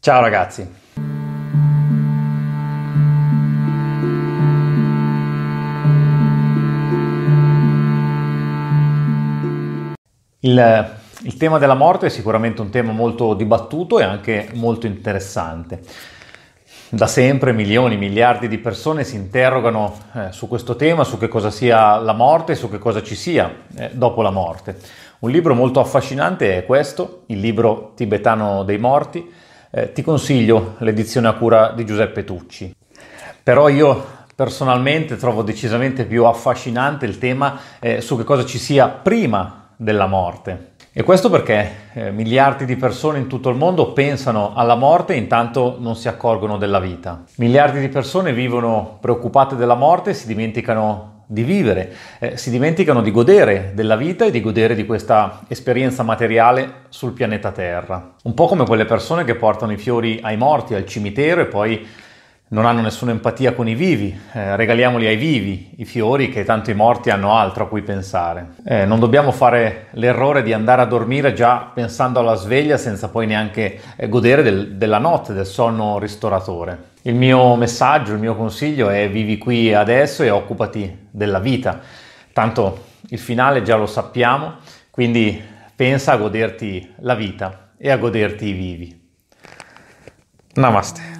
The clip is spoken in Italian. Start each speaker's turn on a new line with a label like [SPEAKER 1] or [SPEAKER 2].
[SPEAKER 1] Ciao ragazzi! Il, il, tema della morte è sicuramente un tema molto dibattuto e anche molto interessante. Da sempre milioni, miliardi di persone si interrogano eh, su questo tema, su che cosa sia la morte e su che cosa ci sia eh, dopo la morte. Un libro molto affascinante è questo, il libro tibetano dei morti, eh, ti consiglio l'edizione a cura di Giuseppe Tucci. Però io personalmente trovo decisamente più affascinante il tema eh, su che cosa ci sia prima della morte. E questo perché eh, miliardi di persone in tutto il mondo pensano alla morte e intanto non si accorgono della vita. Miliardi di persone vivono preoccupate della morte e si dimenticano di vivere, eh, si dimenticano di godere della vita e di godere di questa esperienza materiale sul pianeta Terra. Un po' come quelle persone che portano i fiori ai morti, al cimitero e poi non hanno nessuna empatia con i vivi, eh, regaliamoli ai vivi, i fiori che tanto i morti hanno altro a cui pensare. Eh, non dobbiamo fare l'errore di andare a dormire già pensando alla sveglia senza poi neanche eh, godere del, della notte, del sonno ristoratore. Il mio messaggio, il mio consiglio è vivi qui adesso e occupati della vita. Tanto il finale già lo sappiamo, quindi pensa a goderti la vita e a goderti i vivi. Namaste.